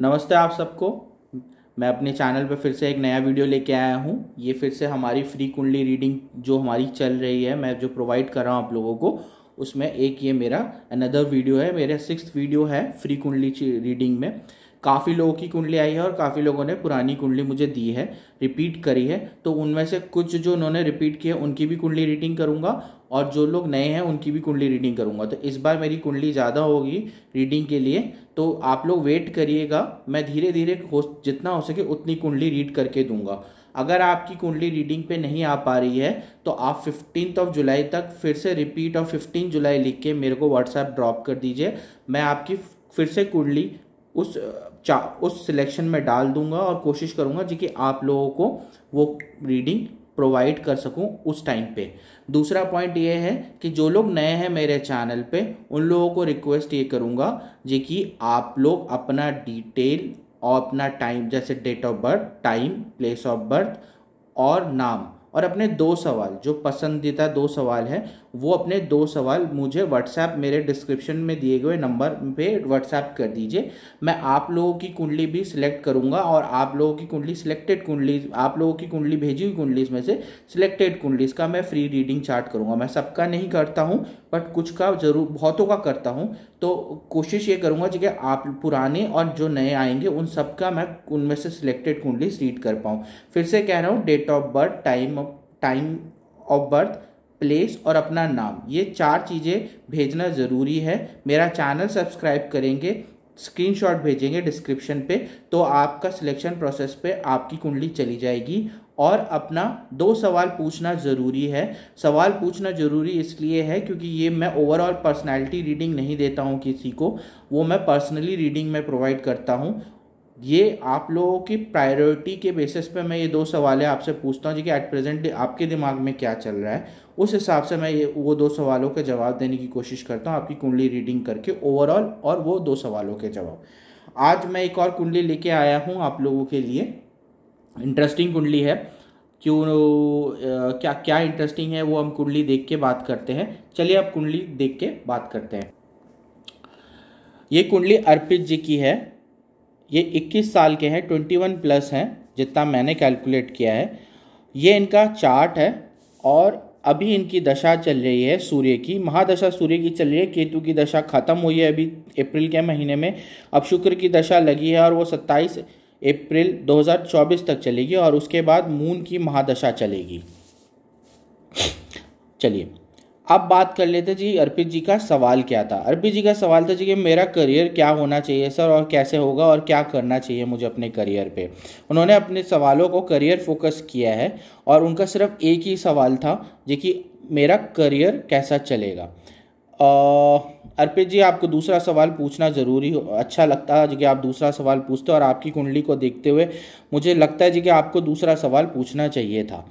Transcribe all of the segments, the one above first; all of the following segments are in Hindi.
नमस्ते आप सबको मैं अपने चैनल पर फिर से एक नया वीडियो लेके आया हूँ ये फिर से हमारी फ्री कुंडली रीडिंग जो हमारी चल रही है मैं जो प्रोवाइड कर रहा हूँ आप लोगों को उसमें एक ये मेरा अनदर वीडियो है मेरा सिक्स वीडियो है फ्री कुंडली रीडिंग में काफ़ी लोगों की कुंडली आई है और काफ़ी लोगों ने पुरानी कुंडली मुझे दी है रिपीट करी है तो उनमें से कुछ जो उन्होंने रिपीट किए उनकी भी कुंडली रीडिंग करूँगा और जो लोग नए हैं उनकी भी कुंडली रीडिंग करूँगा तो इस बार मेरी कुंडली ज़्यादा होगी रीडिंग के लिए तो आप लोग वेट करिएगा मैं धीरे धीरे हो जितना हो सके उतनी कुंडली रीड करके दूंगा अगर आपकी कुंडली रीडिंग पे नहीं आ पा रही है तो आप फिफ्टीन ऑफ जुलाई तक फिर से रिपीट और फिफ्टीन जुलाई लिख के मेरे को व्हाट्सएप ड्रॉप कर दीजिए मैं आपकी फिर से कुंडली उस चा उस सिलेक्शन में डाल दूंगा और कोशिश करूंगा जी कि आप लोगों को वो रीडिंग प्रोवाइड कर सकूं उस टाइम पे दूसरा पॉइंट ये है कि जो लोग नए हैं मेरे चैनल पे उन लोगों को रिक्वेस्ट ये करूँगा जी कि आप लोग अपना डिटेल और अपना टाइम जैसे date of birth time place of birth और नाम और अपने दो सवाल जो पसंदीदा दो सवाल हैं वो अपने दो सवाल मुझे व्हाट्सएप मेरे डिस्क्रिप्शन में दिए गए नंबर पे व्हाट्सएप कर दीजिए मैं आप लोगों की कुंडली भी सिलेक्ट करूंगा और आप लोगों की कुंडली सिलेक्टेड कुंडली आप लोगों की कुंडली भेजी हुई कुंडली में से सिलेक्टेड कुंडलीज का मैं फ्री रीडिंग चार्ट करूँगा मैं सबका नहीं करता हूँ बट कुछ का जरूर बहुतों का करता हूँ तो कोशिश ये करूँगा कि आप पुराने और जो नए आएंगे उन सबका मैं उनमें से सिलेक्टेड कुंडलीज रीड कर पाऊँ फिर से कह रहा हूँ date of birth time of time of birth place और अपना नाम ये चार चीज़ें भेजना ज़रूरी है मेरा चैनल सब्सक्राइब करेंगे स्क्रीनशॉट भेजेंगे डिस्क्रिप्शन पे तो आपका सिलेक्शन प्रोसेस पे आपकी कुंडली चली जाएगी और अपना दो सवाल पूछना ज़रूरी है सवाल पूछना ज़रूरी इसलिए है क्योंकि ये मैं ओवरऑल पर्सनालिटी रीडिंग नहीं देता हूँ किसी को वो मैं पर्सनली रीडिंग में प्रोवाइड करता हूँ ये आप लोगों की प्रायोरिटी के बेसिस पे मैं ये दो सवालें आपसे पूछता हूँ जी कि एट प्रेजेंट आपके दिमाग में क्या चल रहा है उस हिसाब से मैं ये वो दो सवालों के जवाब देने की कोशिश करता हूँ आपकी कुंडली रीडिंग करके ओवरऑल और वो दो सवालों के जवाब आज मैं एक और कुंडली लेके आया हूँ आप लोगों के लिए इंटरेस्टिंग कुंडली है क्यों क्या क्या इंटरेस्टिंग है वो हम कुंडली देख के बात करते हैं चलिए आप कुंडली देख के बात करते हैं ये कुंडली अर्पित जी की है ये 21 साल के हैं 21 प्लस हैं जितना मैंने कैलकुलेट किया है ये इनका चार्ट है और अभी इनकी दशा चल रही है सूर्य की महादशा सूर्य की चल रही है केतु की दशा खत्म हुई है अभी अप्रैल के महीने में अब शुक्र की दशा लगी है और वो 27 अप्रैल 2024 तक चलेगी और उसके बाद मून की महादशा चलेगी चलिए अब बात कर लेते जी अर्पित जी का सवाल क्या था अर्पित जी का सवाल था जी कि मेरा करियर क्या होना चाहिए सर और कैसे होगा और क्या करना चाहिए मुझे अपने करियर पे उन्होंने अपने सवालों को करियर फोकस किया है और उनका सिर्फ एक ही सवाल था जो कि मेरा करियर कैसा चलेगा अर्पित जी आपको दूसरा सवाल पूछना ज़रूरी हो अच्छा लगता है जी कि आप दूसरा सवाल पूछते हो और आपकी कुंडली को देखते हुए मुझे लगता है जी कि आपको दूसरा सवाल पूछना चाहिए था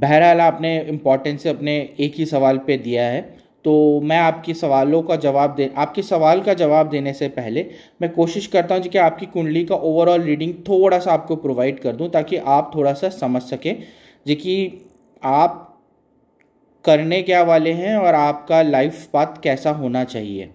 बहरहाल आपने इम्पोर्टेंस अपने एक ही सवाल पे दिया है तो मैं आपके सवालों का जवाब दे आपके सवाल का जवाब देने से पहले मैं कोशिश करता हूँ कि आपकी कुंडली का ओवरऑल रीडिंग थोड़ा सा आपको प्रोवाइड कर दूँ ताकि आप थोड़ा सा समझ सकें जो कि आप करने क्या वाले हैं और आपका लाइफ पाथ कैसा होना चाहिए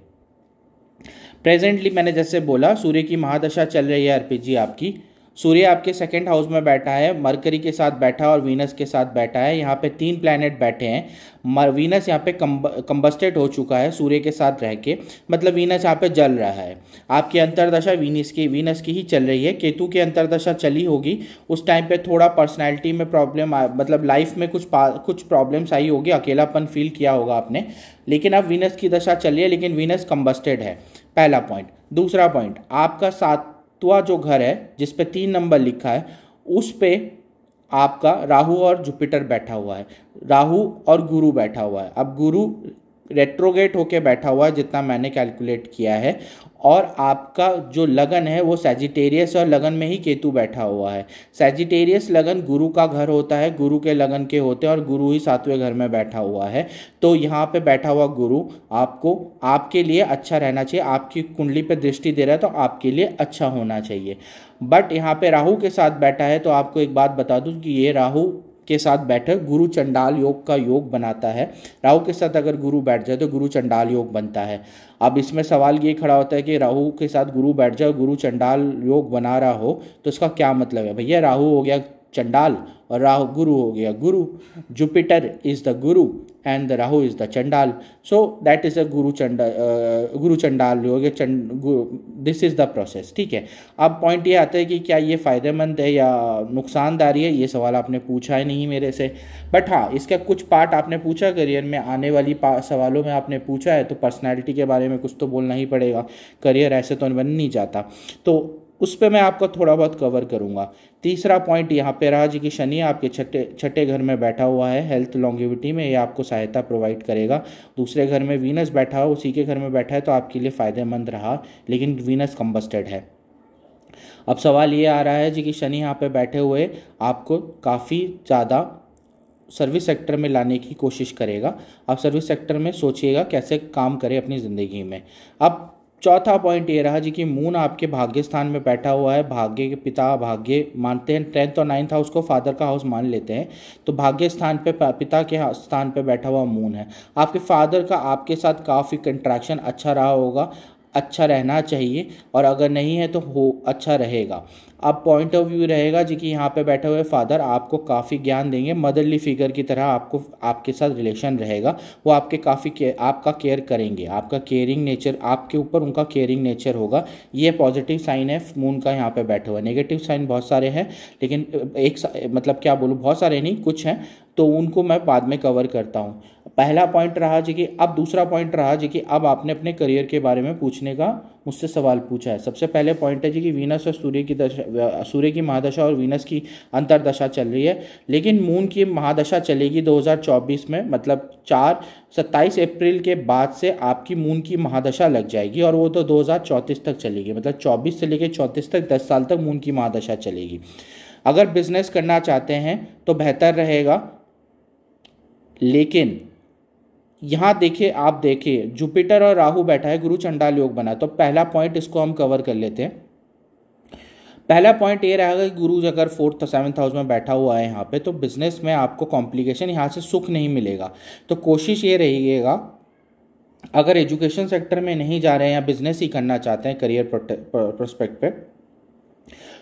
प्रेजेंटली मैंने जैसे बोला सूर्य की महादशा चल रही है अर्पित जी आपकी सूर्य आपके सेकेंड हाउस में बैठा है मरकरी के साथ बैठा है और वीनस के साथ बैठा है यहाँ पे तीन प्लैनेट बैठे हैं वीनस यहाँ पे कम्ब कम्बस्टेड हो चुका है सूर्य के साथ रह के मतलब वीनस यहाँ पे जल रहा है आपकी अंतरदशा वीनस की वीनस की ही चल रही है केतु की अंतरदशा चली होगी उस टाइम पे थोड़ा पर्सनैलिटी में प्रॉब्लम मतलब लाइफ में कुछ कुछ प्रॉब्लम्स आई होगी अकेलापन फील किया होगा आपने लेकिन अब वीनस की दशा चल रही है लेकिन वीनस कम्बस्टेड है पहला पॉइंट दूसरा पॉइंट आपका सात सातवां जो घर है जिस पे तीन नंबर लिखा है उस पे आपका राहु और जुपिटर बैठा हुआ है राहु और गुरु बैठा हुआ है अब गुरु रेट्रोगेट होके बैठा हुआ है जितना मैंने कैलकुलेट किया है और आपका जो लगन है वो सेजिटेरियस और लगन में ही केतु बैठा हुआ है सेजिटेरियस लगन गुरु का घर होता है गुरु के लगन के होते हैं और गुरु ही सातवें घर में बैठा हुआ है तो यहाँ पे बैठा हुआ गुरु आपको आपके लिए अच्छा रहना चाहिए आपकी कुंडली पे दृष्टि दे रहा है तो आपके लिए अच्छा होना चाहिए बट यहाँ पे राहु के साथ बैठा है तो आपको एक बात बता दूँ कि ये राहु के साथ बैठक गुरु चंडाल योग का योग बनाता है राहु के साथ अगर गुरु बैठ जाए तो गुरु चंडाल योग बनता है अब इसमें सवाल ये खड़ा होता है कि राहु के साथ गुरु बैठ जाए गुरु चंडाल योग बना रहा हो तो इसका क्या मतलब है भैया राहु हो गया चंडाल और राहु गुरु हो गया गुरु Jupiter is the guru and the Rahu is the chandal so that is a गुरु चंडा गुरु चंडाल हो गया चंड दिस इज द प्रोसेस ठीक है अब पॉइंट ये आता है कि क्या ये फ़ायदेमंद है या नुकसानदारी है ये सवाल आपने पूछा ही नहीं मेरे से बट हाँ इसका कुछ पार्ट आपने पूछा करियर में आने वाली सवालों में आपने पूछा है तो पर्सनैलिटी के बारे में कुछ तो बोलना ही पड़ेगा करियर ऐसे तो बन नहीं जाता तो उस पर मैं आपको थोड़ा बहुत कवर करूँगा तीसरा पॉइंट यहाँ पे रहा जी कि शनि आपके छठे छठे घर में बैठा हुआ है हेल्थ लॉन्गिविटी में ये आपको सहायता प्रोवाइड करेगा दूसरे घर में वीनस बैठा हो उसी के घर में बैठा है तो आपके लिए फ़ायदेमंद रहा लेकिन वीनस कम्बस्टेड है अब सवाल ये आ रहा है जी कि शनि यहाँ पे बैठे हुए आपको काफ़ी ज़्यादा सर्विस सेक्टर में लाने की कोशिश करेगा आप सर्विस सेक्टर में सोचिएगा कैसे काम करें अपनी ज़िंदगी में अब चौथा पॉइंट ये रहा जी कि मून आपके भाग्य स्थान में बैठा हुआ है भाग्य के पिता भाग्य मानते हैं टेंथ और नाइन्थ हाउस को फादर का हाउस मान लेते हैं तो भाग्य स्थान पे पिता के स्थान पे बैठा हुआ मून है आपके फादर का आपके साथ काफ़ी कंट्रैक्शन अच्छा रहा होगा अच्छा रहना चाहिए और अगर नहीं है तो हो अच्छा रहेगा अब पॉइंट ऑफ व्यू रहेगा जो कि यहाँ पे बैठे हुए फादर आपको काफ़ी ज्ञान देंगे मदरली फिगर की तरह आपको आपके साथ रिलेशन रहेगा वो आपके काफ़ी के, आपका केयर करेंगे आपका केयरिंग नेचर आपके ऊपर उनका केयरिंग नेचर होगा ये पॉजिटिव साइन है मून का यहाँ पे बैठे हुए नेगेटिव साइन बहुत सारे हैं लेकिन एक मतलब क्या बोलूँ बहुत सारे नहीं कुछ हैं तो उनको मैं बाद में कवर करता हूँ पहला पॉइंट रहा जी कि अब दूसरा पॉइंट रहा जी कि अब आपने अपने करियर के बारे में पूछने का मुझसे सवाल पूछा है सबसे पहले पॉइंट है जी कि वीनस और सूर्य की दशा सूर्य की महादशा और वीनस की अंतरदशा चल रही है लेकिन मून की महादशा चलेगी 2024 में मतलब चार सत्ताईस अप्रैल के बाद से आपकी मून की महादशा लग जाएगी और वो तो दो तक चलेगी मतलब चौबीस से लेकर चौंतीस तक दस साल तक मून की महादशा चलेगी अगर बिजनेस करना चाहते हैं तो बेहतर रहेगा लेकिन यहाँ देखिए आप देखिए जुपिटर और राहु बैठा है गुरु चंडाल योग बना तो पहला पॉइंट इसको हम कवर कर लेते हैं पहला पॉइंट ये रहेगा कि गुरु अगर फोर्थ सेवन्थ हाउस में बैठा हुआ है यहाँ पे तो बिजनेस में आपको कॉम्प्लिकेशन यहाँ से सुख नहीं मिलेगा तो कोशिश ये रहिएगा अगर एजुकेशन सेक्टर में नहीं जा रहे हैं या बिजनेस ही करना चाहते हैं करियर प्रोस्पेक्ट पे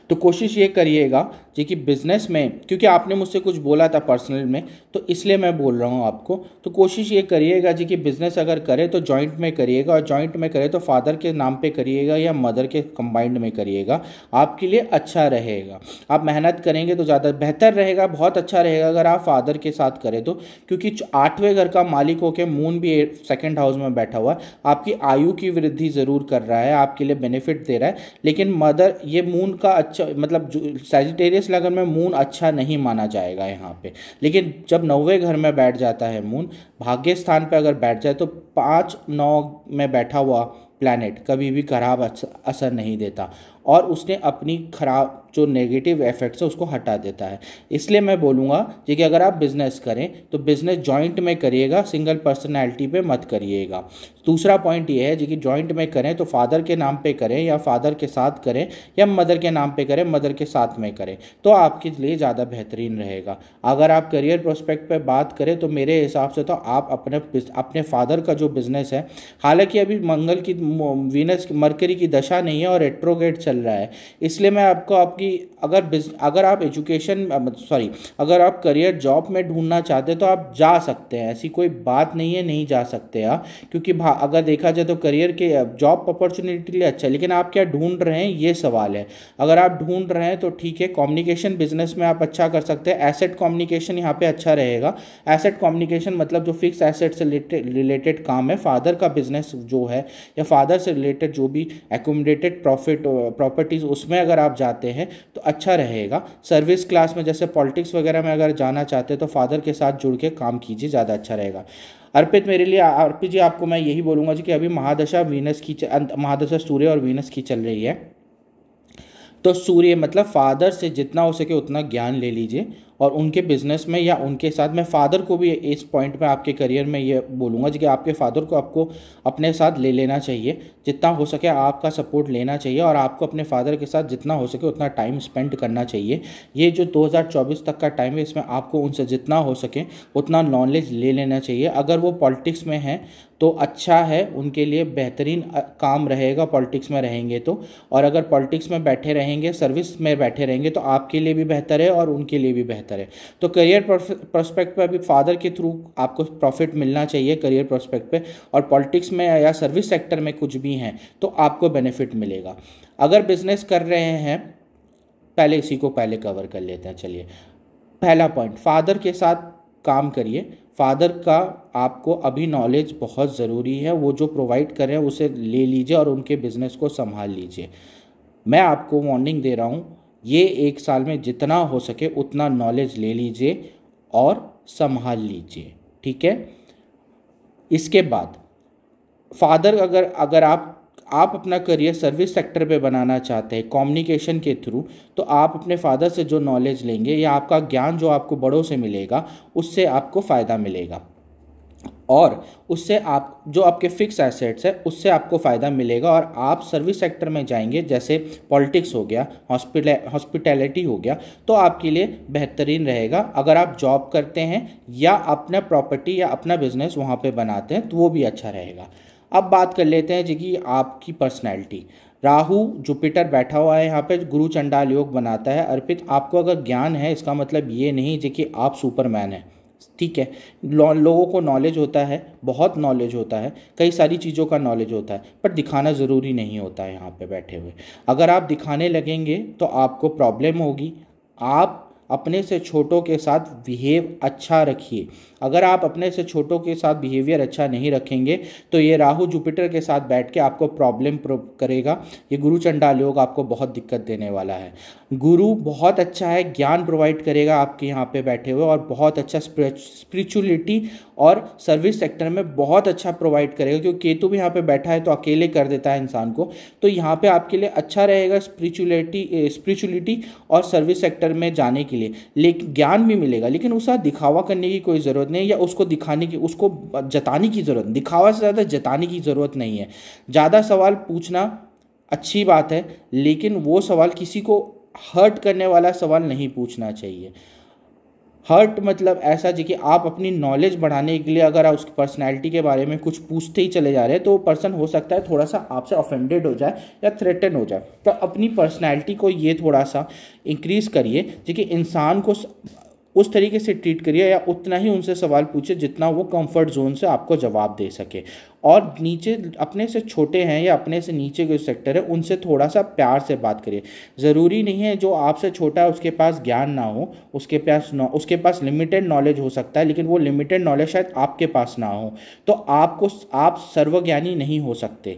तो कोशिश ये करिएगा जो कि बिज़नेस में क्योंकि आपने मुझसे कुछ बोला था पर्सनल में तो इसलिए मैं बोल रहा हूँ आपको तो कोशिश ये करिएगा जी कि बिज़नेस अगर करें तो जॉइंट में करिएगा और जॉइंट में करें तो फादर के नाम पे करिएगा या मदर के कंबाइंड में करिएगा आपके लिए अच्छा रहेगा आप मेहनत करेंगे तो ज़्यादा बेहतर रहेगा बहुत अच्छा रहेगा अगर आप फादर के साथ करें तो क्योंकि आठवें घर का मालिक होकर मून भी सेकेंड हाउस में बैठा हुआ है आपकी आयु की वृद्धि ज़रूर कर रहा है आपके लिए बेनिफिट दे रहा है लेकिन मदर ये मून का अच्छा मतलब सेजिटेरियस इस लगन में मून अच्छा नहीं माना जाएगा यहाँ पे लेकिन जब नौवे घर में बैठ जाता है मून भाग्य स्थान पर अगर बैठ जाए तो पाँच नौ में बैठा हुआ प्लैनेट कभी भी खराब असर नहीं देता और उसने अपनी खराब जो नेगेटिव इफेक्ट्स है उसको हटा देता है इसलिए मैं बोलूँगा कि अगर आप बिज़नेस करें तो बिज़नेस जॉइंट में करिएगा सिंगल पर्सनैलिटी पे मत करिएगा दूसरा पॉइंट ये है कि जॉइंट में करें तो फादर के नाम पे करें या फादर के साथ करें या मदर के नाम पे करें मदर के साथ में करें तो आपके लिए ज़्यादा बेहतरीन रहेगा अगर आप करियर प्रोस्पेक्ट पर बात करें तो मेरे हिसाब से तो आप अपने अपने फादर का जो बिज़नेस है हालांकि अभी मंगल की वीनस मरकरी की दशा नहीं है और रेट्रोगेट चल चल रहा है इसलिए मैं आपको आपकी अगर अगर आप एजुकेशन सॉरी अगर आप करियर जॉब में ढूंढना चाहते हैं तो आप जा सकते हैं ऐसी कोई बात नहीं है नहीं जा सकते आप क्योंकि अगर देखा जाए तो करियर के जॉब अपॉर्चुनिटी लिए अच्छा है लेकिन आप क्या ढूंढ रहे हैं ये सवाल है अगर आप ढूंढ रहे हैं तो ठीक है कम्युनिकेशन बिजनेस में आप अच्छा कर सकते हैं एसेट कम्युनिकेशन यहाँ पर अच्छा रहेगा एसेट कम्युनिकेशन मतलब जो फिक्स एसेट से रिलेटेड काम है फादर का बिजनेस जो है या फादर से रिलेटेड जो भी एकोमोडेटेड प्रॉफिट प्रॉपर्टीज़ उसमें अगर आप जाते हैं तो अच्छा रहेगा सर्विस क्लास में जैसे पॉलिटिक्स वगैरह में अगर जाना चाहते हैं तो फादर के साथ जुड़ के काम कीजिए ज़्यादा अच्छा रहेगा अर्पित मेरे लिए अर्पित जी आपको मैं यही बोलूँगा जी कि अभी महादशा वीनस की महादशा सूर्य और वीनस की चल रही है तो सूर्य मतलब फादर से जितना हो सके उतना ज्ञान ले लीजिए और उनके बिजनेस में या उनके साथ मैं फादर को भी इस पॉइंट में आपके करियर में ये बोलूँगा कि आपके फादर को आपको अपने साथ ले लेना चाहिए जितना हो सके आपका सपोर्ट लेना चाहिए और आपको अपने फादर के साथ जितना हो सके उतना टाइम स्पेंड करना चाहिए ये जो 2024 तक का टाइम है इसमें आपको उनसे जितना हो सके उतना नॉलेज ले लेना चाहिए अगर वो पॉलिटिक्स में हैं तो अच्छा है उनके लिए बेहतरीन काम रहेगा पॉलिटिक्स में रहेंगे तो और अगर पॉलिटिक्स में बैठे रहेंगे सर्विस में बैठे रहेंगे तो आपके लिए भी बेहतर है और उनके लिए भी बेहतर है तो करियर प्रोस्पेक्ट पर अभी फादर के थ्रू आपको प्रॉफिट मिलना चाहिए करियर प्रोस्पेक्ट पर और पॉलिटिक्स में या सर्विस सेक्टर में कुछ भी हैं तो आपको बेनिफिट मिलेगा अगर बिजनेस कर रहे हैं पहले इसी को पहले कवर कर लेते हैं चलिए पहला पॉइंट फादर के साथ काम करिए फादर का आपको अभी नॉलेज बहुत ज़रूरी है वो जो प्रोवाइड कर रहे हैं उसे ले लीजिए और उनके बिज़नेस को संभाल लीजिए मैं आपको वार्निंग दे रहा हूँ ये एक साल में जितना हो सके उतना नॉलेज ले लीजिए और संभाल लीजिए ठीक है इसके बाद फादर अगर अगर आप आप अपना करियर सर्विस सेक्टर पे बनाना चाहते हैं कम्युनिकेशन के थ्रू तो आप अपने फादर से जो नॉलेज लेंगे या आपका ज्ञान जो आपको बड़ों से मिलेगा उससे आपको फ़ायदा मिलेगा और उससे आप जो आपके फिक्स एसेट्स है उससे आपको फ़ायदा मिलेगा और आप सर्विस सेक्टर में जाएंगे जैसे पॉलिटिक्स हो गया हॉस्पिटल हॉस्पिटैलिटी हो गया तो आपके लिए बेहतरीन रहेगा अगर आप जॉब करते हैं या अपना प्रॉपर्टी या अपना बिजनेस वहाँ पे बनाते हैं तो वो भी अच्छा रहेगा अब बात कर लेते हैं जी की आपकी पर्सनैलिटी राहु जुपिटर बैठा हुआ है यहाँ पे गुरु चंडाल योग बनाता है अर्पित आपको अगर ज्ञान है इसका मतलब ये नहीं जी कि आप सुपरमैन हैं ठीक है लोगों को नॉलेज होता है बहुत नॉलेज होता है कई सारी चीज़ों का नॉलेज होता है पर दिखाना ज़रूरी नहीं होता है यहाँ पे बैठे हुए अगर आप दिखाने लगेंगे तो आपको प्रॉब्लम होगी आप अपने से छोटों के साथ बिहेव अच्छा रखिए अगर आप अपने से छोटों के साथ बिहेवियर अच्छा नहीं रखेंगे तो ये राहु जुपिटर के साथ बैठ के आपको प्रॉब्लम करेगा ये गुरु चंडाल योग आपको बहुत दिक्कत देने वाला है गुरु बहुत अच्छा है ज्ञान प्रोवाइड करेगा आपके यहाँ पे बैठे हुए और बहुत अच्छा स्पिरिचुअलिटी और सर्विस सेक्टर में बहुत अच्छा प्रोवाइड करेगा क्योंकि केतु भी यहाँ पे बैठा है तो अकेले कर देता है इंसान को तो यहाँ पे आपके लिए अच्छा रहेगा स्पिरिचुअलिटी स्पिरिचुअलिटी और सर्विस सेक्टर में जाने के के लिए लेकिन ज्ञान भी मिलेगा लेकिन उसका दिखावा करने की कोई ज़रूरत नहीं या उसको दिखाने की उसको जताने की ज़रूरत दिखावा से ज़्यादा जताने की ज़रूरत नहीं है ज़्यादा सवाल पूछना अच्छी बात है लेकिन वो सवाल किसी को हर्ट करने वाला सवाल नहीं पूछना चाहिए हर्ट मतलब ऐसा जी कि आप अपनी नॉलेज बढ़ाने के लिए अगर आप उसकी पर्सनैलिटी के बारे में कुछ पूछते ही चले जा रहे हैं तो वो पर्सन हो सकता है थोड़ा सा आपसे ऑफेंडेड हो जाए या थ्रेटन हो जाए तो अपनी पर्सनैलिटी को ये थोड़ा सा इंक्रीज़ करिए जी कि इंसान को उस तरीके से ट्रीट करिए या उतना ही उनसे सवाल पूछिए जितना वो कंफर्ट जोन से आपको जवाब दे सके और नीचे अपने से छोटे हैं या अपने से नीचे के सेक्टर है उनसे थोड़ा सा प्यार से बात करिए ज़रूरी नहीं है जो आपसे छोटा है उसके पास ज्ञान ना हो उसके पास उसके पास लिमिटेड नॉलेज हो सकता है लेकिन वो लिमिटेड नॉलेज शायद आपके पास ना हो तो आपको आप सर्वज्ञानी नहीं हो सकते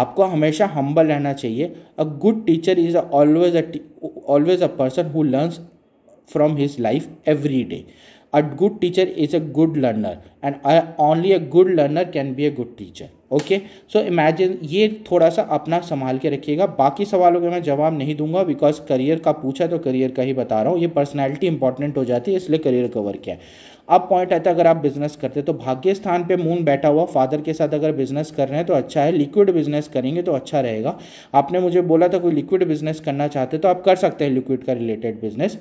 आपको हमेशा हम्बल रहना चाहिए a good teacher is always always a person who learns from his life every day. A good teacher is a good learner, and only a good learner can be a good teacher. Okay so imagine ये थोड़ा सा अपना संभाल के रखिएगा बाकी सवालों के मैं जवाब नहीं दूंगा बिकॉज करियर का पूछा तो करियर का ही बता रहा हूँ ये पर्सनैलिटी इंपॉर्टेंट हो जाती है इसलिए करियर कवर किया है अब पॉइंट आता है अगर आप बिजनेस करते तो भाग्य स्थान पे मून बैठा हुआ फादर के साथ अगर बिजनेस कर रहे हैं तो अच्छा है लिक्विड बिजनेस करेंगे तो अच्छा रहेगा आपने मुझे बोला था कोई लिक्विड बिजनेस करना चाहते तो आप कर सकते हैं लिक्विड का related business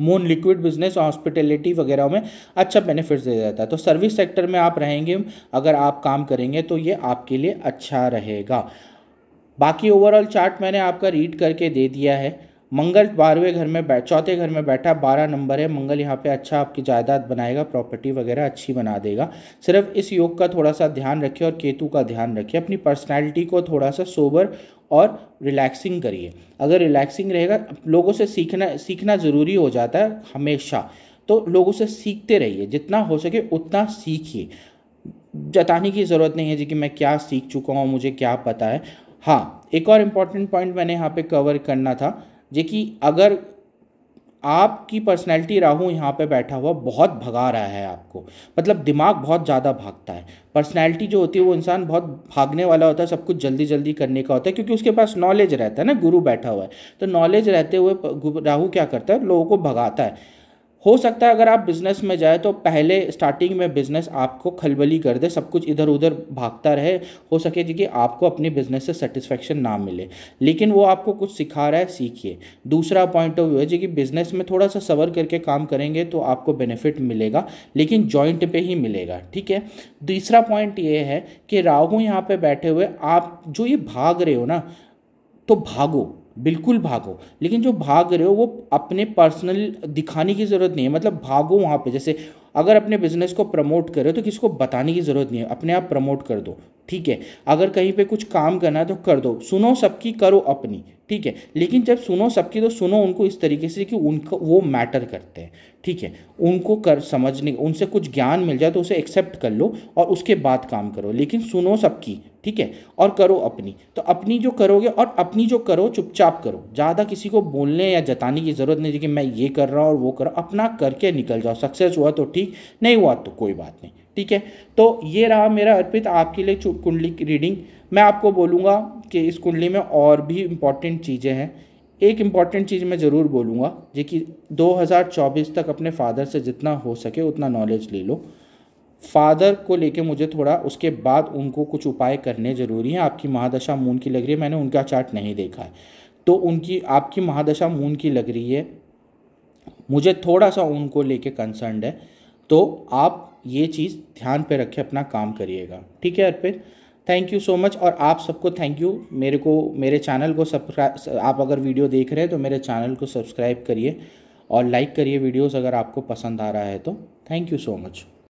moon liquid business hospitality वगैरह में अच्छा बेनिफिट्स दे जाता है तो सर्विस सेक्टर में आप रहेंगे अगर आप काम करेंगे तो ये आपके लिए अच्छा रहेगा बाकी ओवरऑल चार्ट मैंने आपका रीड करके दे दिया है मंगल बारहवें घर में बैठ चौथे घर में बैठा बारह नंबर है मंगल यहाँ पे अच्छा आपकी जायदाद बनाएगा प्रॉपर्टी वगैरह अच्छी बना देगा सिर्फ इस योग का थोड़ा सा ध्यान रखिए और केतु का ध्यान रखिए अपनी पर्सनैलिटी को थोड़ा सा सोबर और रिलैक्सिंग करिए अगर रिलैक्सिंग रहेगा लोगों से सीखना सीखना ज़रूरी हो जाता है हमेशा तो लोगों से सीखते रहिए जितना हो सके उतना सीखिए जताने की ज़रूरत नहीं है जी कि मैं क्या सीख चुका हूँ मुझे क्या पता है हाँ एक और इम्पॉर्टेंट पॉइंट मैंने यहाँ पे कवर करना था जे कि अगर आपकी पर्सनैलिटी राहु यहाँ पे बैठा हुआ बहुत भगा रहा है आपको मतलब दिमाग बहुत ज़्यादा भागता है पर्सनैलिटी जो होती है वो इंसान बहुत भागने वाला होता है सब कुछ जल्दी जल्दी करने का होता है क्योंकि उसके पास नॉलेज रहता है ना गुरु बैठा हुआ है तो नॉलेज रहते हुए राहु क्या करता है लोगों को भगाता है हो सकता है अगर आप बिज़नेस में जाए तो पहले स्टार्टिंग में बिज़नेस आपको खलबली कर दे सब कुछ इधर उधर भागता रहे हो सके जी कि आपको अपने बिज़नेस से सेटिस्फेक्शन ना मिले लेकिन वो आपको कुछ सिखा रहा है सीखिए दूसरा पॉइंट ऑफ व्यू है जी कि बिज़नेस में थोड़ा सा सवर करके काम करेंगे तो आपको बेनिफिट मिलेगा लेकिन जॉइंट पे ही मिलेगा ठीक है तीसरा पॉइंट ये है कि राहु यहाँ पर बैठे हुए आप जो ये भाग रहे हो ना तो भागो बिल्कुल भागो लेकिन जो भाग रहे हो वो अपने पर्सनल दिखाने की ज़रूरत नहीं है मतलब भागो वहाँ पे जैसे अगर अपने बिजनेस को प्रमोट करो तो किसी को बताने की ज़रूरत नहीं है अपने आप प्रमोट कर दो ठीक है अगर कहीं पे कुछ काम करना है तो कर दो सुनो सबकी करो अपनी ठीक है लेकिन जब सुनो सबकी तो सुनो उनको इस तरीके से कि उनको वो मैटर करते हैं ठीक है उनको कर समझने उनसे कुछ ज्ञान मिल जाए तो उसे एक्सेप्ट कर लो और उसके बाद काम करो लेकिन सुनो सबकी ठीक है और करो अपनी तो अपनी जो करोगे और अपनी जो करो चुपचाप करो ज़्यादा किसी को बोलने या जताने की ज़रूरत नहीं कि मैं ये कर रहा हूँ और वो कर रहा अपना करके निकल जाओ सक्सेस हुआ तो ठीक नहीं हुआ तो कोई बात नहीं ठीक है तो ये रहा मेरा अर्पित आपके लिए कुंडली की रीडिंग मैं आपको बोलूँगा कि इस कुंडली में और भी इम्पॉर्टेंट चीज़ें हैं एक इम्पॉर्टेंट चीज़ मैं ज़रूर बोलूँगा जो कि दो तक अपने फादर से जितना हो सके उतना नॉलेज ले लो फादर को लेके मुझे थोड़ा उसके बाद उनको कुछ उपाय करने ज़रूरी हैं आपकी महादशा मून की लग रही है मैंने उनका चार्ट नहीं देखा है तो उनकी आपकी महादशा मून की लग रही है मुझे थोड़ा सा उनको लेके कंसर्नड है तो आप ये चीज़ ध्यान पे रखें अपना काम करिएगा ठीक है Arpit thank you so much और आप सबको थैंक यू मेरे को मेरे चैनल को सब्सक्राइब आप अगर वीडियो देख रहे हैं तो मेरे चैनल को सब्सक्राइब करिए और लाइक करिए वीडियोस अगर आपको पसंद आ रहा है तो थैंक यू सो मच